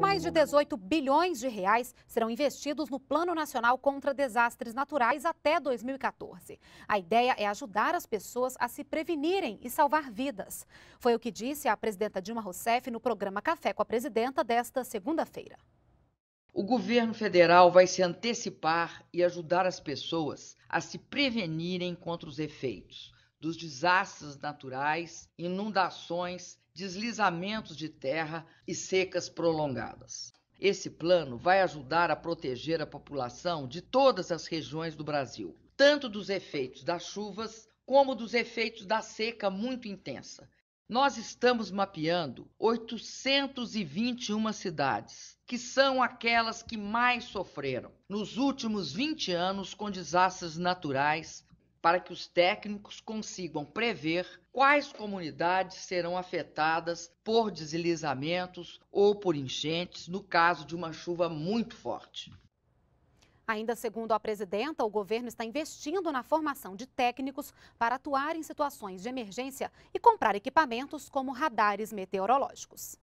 Mais de 18 bilhões de reais serão investidos no Plano Nacional contra Desastres Naturais até 2014. A ideia é ajudar as pessoas a se prevenirem e salvar vidas. Foi o que disse a presidenta Dilma Rousseff no programa Café com a Presidenta desta segunda-feira. O governo federal vai se antecipar e ajudar as pessoas a se prevenirem contra os efeitos dos desastres naturais, inundações, deslizamentos de terra e secas prolongadas. Esse plano vai ajudar a proteger a população de todas as regiões do Brasil, tanto dos efeitos das chuvas como dos efeitos da seca muito intensa. Nós estamos mapeando 821 cidades, que são aquelas que mais sofreram nos últimos 20 anos com desastres naturais para que os técnicos consigam prever quais comunidades serão afetadas por deslizamentos ou por enchentes no caso de uma chuva muito forte. Ainda segundo a presidenta, o governo está investindo na formação de técnicos para atuar em situações de emergência e comprar equipamentos como radares meteorológicos.